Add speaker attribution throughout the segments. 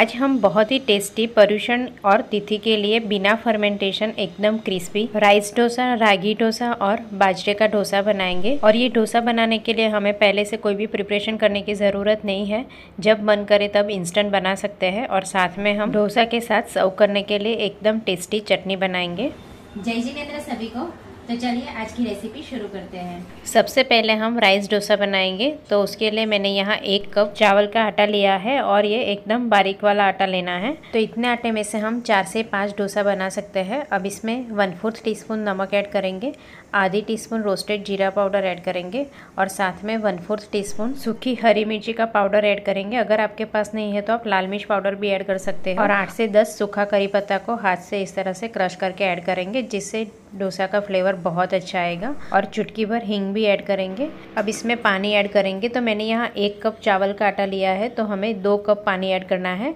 Speaker 1: आज हम बहुत ही टेस्टी पर्यूषण और तिथि के लिए बिना फर्मेंटेशन एकदम क्रिस्पी राइस डोसा रागी डोसा और बाजरे का डोसा बनाएंगे और ये डोसा बनाने के लिए हमें पहले से कोई भी प्रिपरेशन करने की ज़रूरत नहीं है जब मन करे तब इंस्टेंट बना सकते हैं और साथ में हम डोसा के साथ सर्व करने के लिए एकदम टेस्टी चटनी बनाएंगे जय जिनेन्द्र सभी को तो चलिए आज की रेसिपी शुरू करते हैं सबसे पहले हम राइस डोसा बनाएंगे तो उसके लिए मैंने यहाँ एक कप चावल का आटा लिया है और ये एकदम बारीक वाला आटा लेना है तो इतने आटे में से हम चार से पाँच डोसा बना सकते हैं अब इसमें वन फोर्थ टी स्पून नमक ऐड करेंगे आधी टी स्पून रोस्टेड जीरा पाउडर ऐड करेंगे और साथ में वन फोर्थ टी स्पून सूखी हरी मिर्ची का पाउडर ऐड करेंगे अगर आपके पास नहीं है तो आप लाल मिर्च पाउडर भी ऐड कर सकते हैं और आठ से दस सूखा करी पत्ता को हाथ से इस तरह से क्रश करके ऐड करेंगे जिससे डोसा का फ्लेवर बहुत अच्छा आएगा और चुटकी भर हींग भी ऐड करेंगे अब इसमें पानी ऐड करेंगे तो मैंने यहाँ एक कप चावल का आटा लिया है तो हमें दो कप पानी ऐड करना है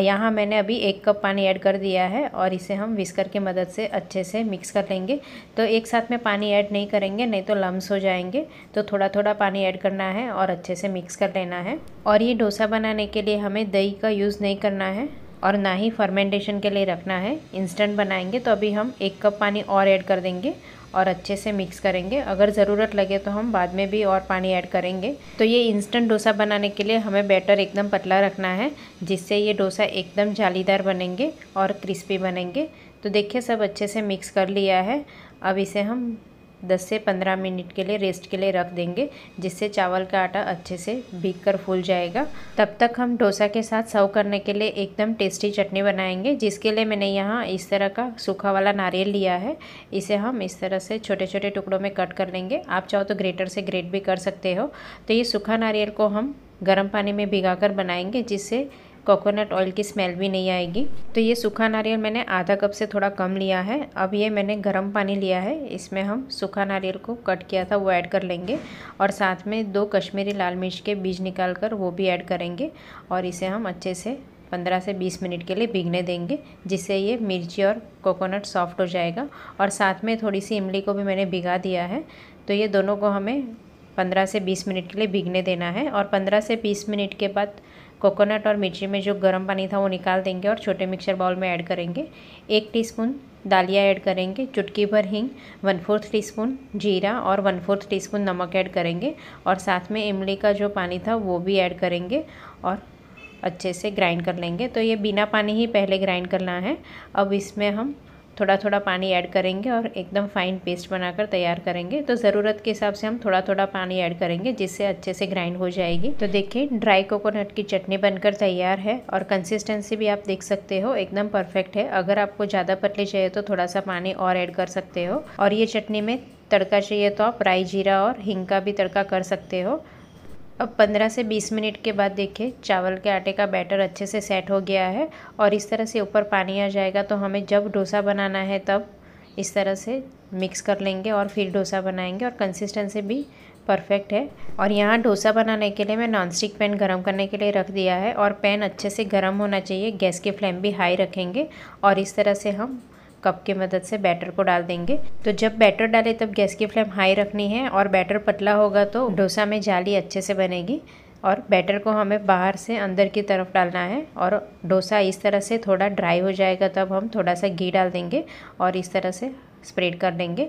Speaker 1: यहाँ मैंने अभी एक कप पानी ऐड कर दिया है और इसे हम विस्कर की मदद से अच्छे से मिक्स कर लेंगे तो एक साथ में पानी ऐड नहीं करेंगे नहीं तो लम्स हो जाएंगे तो थोड़ा थोड़ा पानी ऐड करना है और अच्छे से मिक्स कर लेना है और ये डोसा बनाने के लिए हमें दही का यूज़ नहीं करना है और ना ही फर्मेंटेशन के लिए रखना है इंस्टेंट बनाएंगे तो अभी हम एक कप पानी और ऐड कर देंगे और अच्छे से मिक्स करेंगे अगर ज़रूरत लगे तो हम बाद में भी और पानी ऐड करेंगे तो ये इंस्टेंट डोसा बनाने के लिए हमें बैटर एकदम पतला रखना है जिससे ये डोसा एकदम जालीदार बनेंगे और क्रिस्पी बनेंगे तो देखिए सब अच्छे से मिक्स कर लिया है अब इसे हम 10 से 15 मिनट के लिए रेस्ट के लिए रख देंगे जिससे चावल का आटा अच्छे से भीग कर फूल जाएगा तब तक हम डोसा के साथ सर्व करने के लिए एकदम टेस्टी चटनी बनाएंगे जिसके लिए मैंने यहाँ इस तरह का सूखा वाला नारियल लिया है इसे हम इस तरह से छोटे छोटे टुकड़ों में कट कर लेंगे आप चाहो तो ग्रेटर से ग्रेट भी कर सकते हो तो ये सूखा नारियल को हम गर्म पानी में भिगा कर बनाएंगे जिससे कोकोनट ऑयल की स्मेल भी नहीं आएगी तो ये सूखा नारियल मैंने आधा कप से थोड़ा कम लिया है अब ये मैंने गर्म पानी लिया है इसमें हम सूखा नारियल को कट किया था वो ऐड कर लेंगे और साथ में दो कश्मीरी लाल मिर्च के बीज निकाल कर वो भी ऐड करेंगे और इसे हम अच्छे से पंद्रह से बीस मिनट के लिए भीगने देंगे जिससे ये मिर्ची और कोकोनट सॉफ्ट हो जाएगा और साथ में थोड़ी सी इमली को भी मैंने भिगा दिया है तो ये दोनों को हमें पंद्रह से बीस मिनट के लिए भीगने देना है और पंद्रह से बीस मिनट के बाद कोकोनट और मिर्ची में जो गर्म पानी था वो निकाल देंगे और छोटे मिक्सर बाउल में ऐड करेंगे एक टीस्पून दालिया ऐड करेंगे चुटकी भर हिंग वन फोर्थ टीस्पून जीरा और वन फोर्थ टीस्पून नमक ऐड करेंगे और साथ में इमली का जो पानी था वो भी ऐड करेंगे और अच्छे से ग्राइंड कर लेंगे तो ये बिना पानी ही पहले ग्राइंड करना है अब इसमें हम थोड़ा थोड़ा पानी ऐड करेंगे और एकदम फाइन पेस्ट बनाकर तैयार करेंगे तो ज़रूरत के हिसाब से हम थोड़ा थोड़ा पानी ऐड करेंगे जिससे अच्छे से ग्राइंड हो जाएगी तो देखिए ड्राई कोकोनट की चटनी बनकर तैयार है और कंसिस्टेंसी भी आप देख सकते हो एकदम परफेक्ट है अगर आपको ज़्यादा पतली चाहिए तो थोड़ा सा पानी और ऐड कर सकते हो और ये चटनी में तड़का चाहिए तो आप राई जीरा और हिंग का भी तड़का कर सकते हो अब 15 से 20 मिनट के बाद देखिए चावल के आटे का बैटर अच्छे से सेट हो गया है और इस तरह से ऊपर पानी आ जाएगा तो हमें जब डोसा बनाना है तब इस तरह से मिक्स कर लेंगे और फिर डोसा बनाएंगे और कंसिस्टेंसी भी परफेक्ट है और यहाँ डोसा बनाने के लिए मैं नॉनस्टिक पैन गरम करने के लिए रख दिया है और पैन अच्छे से गरम होना चाहिए गैस की फ्लेम भी हाई रखेंगे और इस तरह से हम कप की मदद से बैटर को डाल देंगे तो जब बैटर डाले तब गैस की फ्लेम हाई रखनी है और बैटर पतला होगा तो डोसा में जाली अच्छे से बनेगी और बैटर को हमें बाहर से अंदर की तरफ डालना है और डोसा इस तरह से थोड़ा ड्राई हो जाएगा तब हम थोड़ा सा घी डाल देंगे और इस तरह से स्प्रेड कर देंगे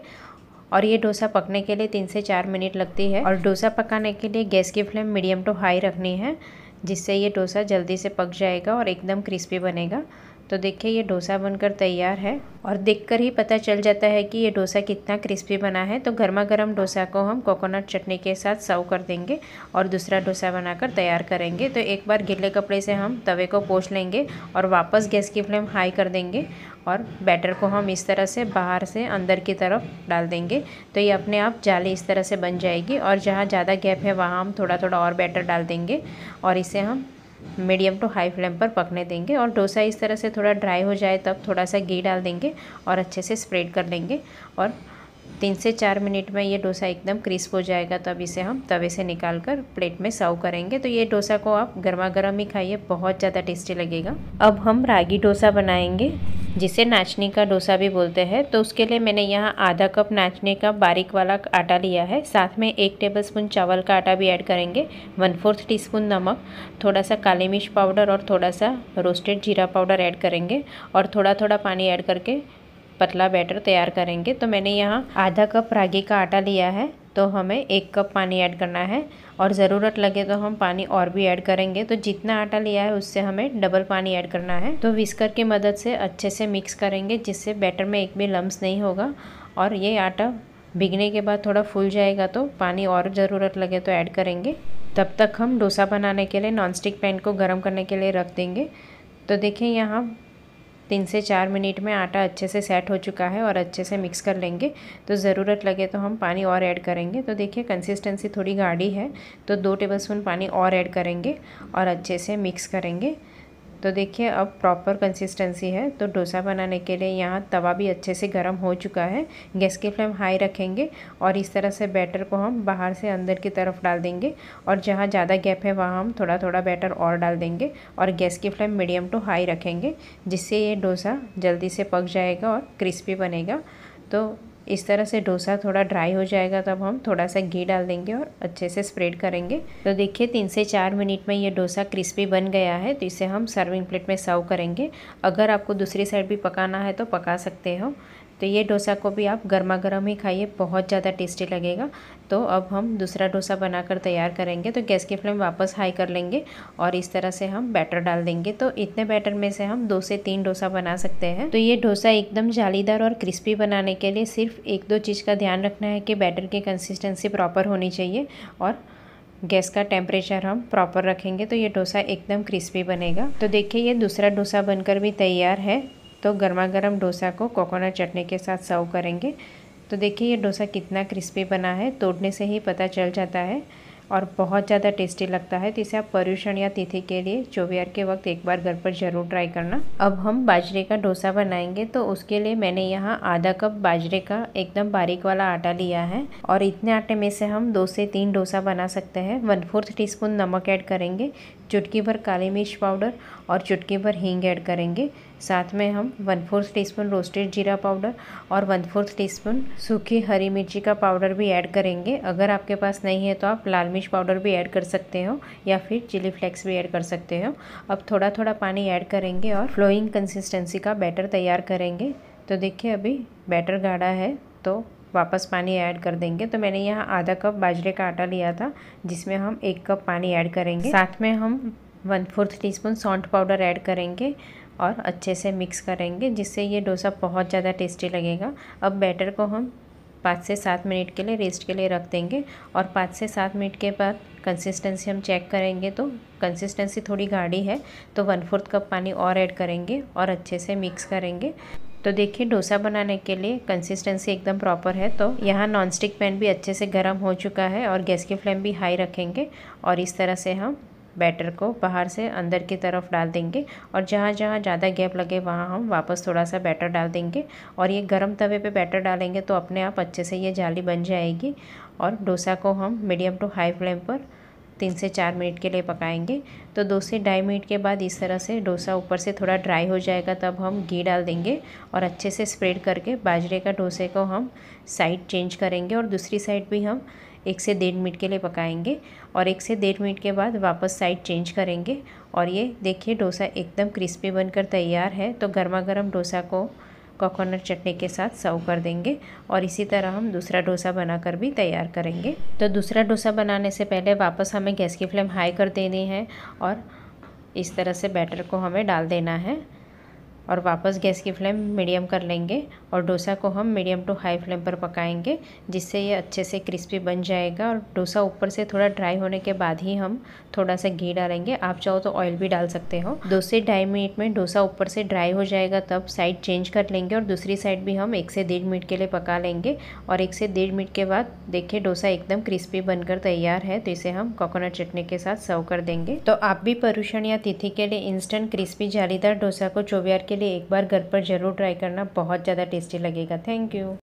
Speaker 1: और ये डोसा पकने के लिए तीन से चार मिनट लगती है और डोसा पकाने के लिए गैस की फ्लेम मीडियम टू हाई रखनी है जिससे ये डोसा जल्दी से पक जाएगा और एकदम क्रिस्पी बनेगा तो देखिए ये डोसा बनकर तैयार है और देखकर ही पता चल जाता है कि ये डोसा कितना क्रिस्पी बना है तो गर्मा गर्म डोसा को हम कोकोनट चटनी के साथ सर्व कर देंगे और दूसरा डोसा बनाकर तैयार करेंगे तो एक बार गिले कपड़े से हम तवे को पोछ लेंगे और वापस गैस की फ्लेम हाई कर देंगे और बैटर को हम इस तरह से बाहर से अंदर की तरफ डाल देंगे तो ये अपने आप जाली इस तरह से बन जाएगी और जहाँ ज़्यादा गैप है वहाँ हम थोड़ा थोड़ा और बैटर डाल देंगे और इसे हम मीडियम टू हाई फ्लेम पर पकने देंगे और डोसा इस तरह से थोड़ा ड्राई हो जाए तब थोड़ा सा घी डाल देंगे और अच्छे से स्प्रेड कर लेंगे और तीन से चार मिनट में ये डोसा एकदम क्रिस्प हो जाएगा तो अब इसे हम तवे से निकाल कर प्लेट में सर्व करेंगे तो ये डोसा को आप गर्मा गर्म ही खाइए बहुत ज़्यादा टेस्टी लगेगा अब हम रागी डोसा बनाएंगे जिसे नाचने का डोसा भी बोलते हैं तो उसके लिए मैंने यहाँ आधा कप नाचने का बारीक वाला आटा लिया है साथ में एक टेबलस्पून चावल का आटा भी ऐड करेंगे वन फोर्थ टीस्पून नमक थोड़ा सा काली मिर्च पाउडर और थोड़ा सा रोस्टेड जीरा पाउडर ऐड करेंगे और थोड़ा थोड़ा पानी ऐड करके पतला बैटर तैयार करेंगे तो मैंने यहाँ आधा कप रागी का आटा लिया है तो हमें एक कप पानी ऐड करना है और ज़रूरत लगे तो हम पानी और भी ऐड करेंगे तो जितना आटा लिया है उससे हमें डबल पानी ऐड करना है तो विस्कर की मदद से अच्छे से मिक्स करेंगे जिससे बैटर में एक भी लम्स नहीं होगा और ये आटा भिगने के बाद थोड़ा फूल जाएगा तो पानी और ज़रूरत लगे तो ऐड करेंगे तब तक हम डोसा बनाने के लिए नॉनस्टिक पैन को गर्म करने के लिए रख देंगे तो देखिए यहाँ तीन से चार मिनट में आटा अच्छे से सेट हो चुका है और अच्छे से मिक्स कर लेंगे तो ज़रूरत लगे तो हम पानी और ऐड करेंगे तो देखिए कंसिस्टेंसी थोड़ी गाढ़ी है तो दो टेबलस्पून पानी और ऐड करेंगे और अच्छे से मिक्स करेंगे तो देखिए अब प्रॉपर कंसिस्टेंसी है तो डोसा बनाने के लिए यहाँ तवा भी अच्छे से गर्म हो चुका है गैस की फ्लेम हाई रखेंगे और इस तरह से बैटर को हम बाहर से अंदर की तरफ डाल देंगे और जहाँ ज़्यादा गैप है वहाँ हम थोड़ा थोड़ा बैटर और डाल देंगे और गैस की फ्लेम मीडियम टू हाई रखेंगे जिससे ये डोसा जल्दी से पक जाएगा और क्रिस्पी बनेगा तो इस तरह से डोसा थोड़ा ड्राई हो जाएगा तब हम थोड़ा सा घी डाल देंगे और अच्छे से स्प्रेड करेंगे तो देखिए तीन से चार मिनट में ये डोसा क्रिस्पी बन गया है तो इसे हम सर्विंग प्लेट में सर्व करेंगे अगर आपको दूसरी साइड भी पकाना है तो पका सकते हो तो ये डोसा को भी आप गर्मा गर्म ही खाइए बहुत ज़्यादा टेस्टी लगेगा तो अब हम दूसरा डोसा बनाकर तैयार करेंगे तो गैस की फ्लेम वापस हाई कर लेंगे और इस तरह से हम बैटर डाल देंगे तो इतने बैटर में से हम दो से तीन डोसा बना सकते हैं तो ये डोसा एकदम जालीदार और क्रिस्पी बनाने के लिए सिर्फ एक दो चीज़ का ध्यान रखना है कि बैटर की कंसिस्टेंसी प्रॉपर होनी चाहिए और गैस का टेम्परेचर हम प्रॉपर रखेंगे तो ये डोसा एकदम क्रिस्पी बनेगा तो देखिए ये दूसरा डोसा बनकर भी तैयार है तो गर्मा गर्म डोसा को कोकोनट चटनी के साथ सर्व करेंगे तो देखिए ये डोसा कितना क्रिस्पी बना है तोड़ने से ही पता चल जाता है और बहुत ज़्यादा टेस्टी लगता है तो इसे आप पर्यूषण या तिथि के लिए चौबीहार के वक्त एक बार घर पर ज़रूर ट्राई करना अब हम बाजरे का डोसा बनाएंगे तो उसके लिए मैंने यहाँ आधा कप बाजरे का एकदम बारीक वाला आटा लिया है और इतने आटे में से हम दो से तीन डोसा बना सकते हैं वन फोर्थ टी नमक ऐड करेंगे चुटकी भर काली मिर्च पाउडर और चुटकी भर हींग ऐड करेंगे साथ में हम वन फोर्थ टीस्पून रोस्टेड जीरा पाउडर और वन फोर्थ टीस्पून सूखी हरी मिर्ची का पाउडर भी ऐड करेंगे अगर आपके पास नहीं है तो आप लाल मिर्च पाउडर भी ऐड कर सकते हो या फिर चिली फ्लेक्स भी ऐड कर सकते हो अब थोड़ा थोड़ा पानी ऐड करेंगे और फ्लोइंग कंसिस्टेंसी का बैटर तैयार करेंगे तो देखिए अभी बैटर गाढ़ा है तो वापस पानी ऐड कर देंगे तो मैंने यहाँ आधा कप बाजरे का आटा लिया था जिसमें हम एक कप पानी ऐड करेंगे साथ में हम वन फोर्थ टी स्पून सौंठ पाउडर ऐड करेंगे और अच्छे से मिक्स करेंगे जिससे ये डोसा बहुत ज़्यादा टेस्टी लगेगा अब बैटर को हम पाँच से सात मिनट के लिए रेस्ट के लिए रख देंगे और पाँच से सात मिनट के बाद कंसिस्टेंसी हम चेक करेंगे तो कंसिस्टेंसी थोड़ी गाढ़ी है तो वन फोर्थ कप पानी और ऐड करेंगे और अच्छे से मिक्स करेंगे तो देखिए डोसा बनाने के लिए कंसिस्टेंसी एकदम प्रॉपर है तो यहाँ नॉन स्टिक पैन भी अच्छे से गर्म हो चुका है और गैस की फ्लेम भी हाई रखेंगे और इस तरह से हम बैटर को बाहर से अंदर की तरफ डाल देंगे और जहाँ जहाँ ज़्यादा गैप लगे वहाँ हम वापस थोड़ा सा बैटर डाल देंगे और ये गर्म तवे पे बैटर डालेंगे तो अपने आप अच्छे से ये जाली बन जाएगी और डोसा को हम मीडियम टू हाई फ्लेम पर तीन से चार मिनट के लिए पकाएंगे तो दो से ढाई मिनट के बाद इस तरह से डोसा ऊपर से थोड़ा ड्राई हो जाएगा तब हम घी डाल देंगे और अच्छे से स्प्रेड करके बाजरे का डोसे को हम साइड चेंज करेंगे और दूसरी साइड भी हम एक से डेढ़ मिनट के लिए पकाएंगे और एक से डेढ़ मिनट के बाद वापस साइड चेंज करेंगे और ये देखिए डोसा एकदम क्रिस्पी बनकर तैयार है तो गर्मा गर्म डोसा को कोकोनट चटनी के साथ सर्व कर देंगे और इसी तरह हम दूसरा डोसा बनाकर भी तैयार करेंगे तो दूसरा डोसा बनाने से पहले वापस हमें गैस की फ्लेम हाई कर देनी है और इस तरह से बैटर को हमें डाल देना है और वापस गैस की फ्लेम मीडियम कर लेंगे और डोसा को हम मीडियम टू हाई फ्लेम पर पकाएंगे जिससे ये अच्छे से क्रिस्पी बन जाएगा और डोसा ऊपर से थोड़ा ड्राई होने के बाद ही हम थोड़ा सा घी डालेंगे आप चाहो तो ऑयल भी डाल सकते हो दो से ढाई मिनट में डोसा ऊपर से ड्राई हो जाएगा तब साइड चेंज कर लेंगे और दूसरी साइड भी हम एक से डेढ़ मिनट के लिए पका लेंगे और एक से डेढ़ मिनट के बाद देखिए डोसा एकदम क्रिस्पी बनकर तैयार है तो इसे हम कोकोनट चटनी के साथ सर्व कर देंगे तो आप भी परुषण या तिथि के लिए इंस्टेंट क्रिस्पी जालीदार डोसा को चोबियार के लिए एक बार घर पर ज़रूर ट्राई करना बहुत ज़्यादा टेस्टी लगेगा थैंक यू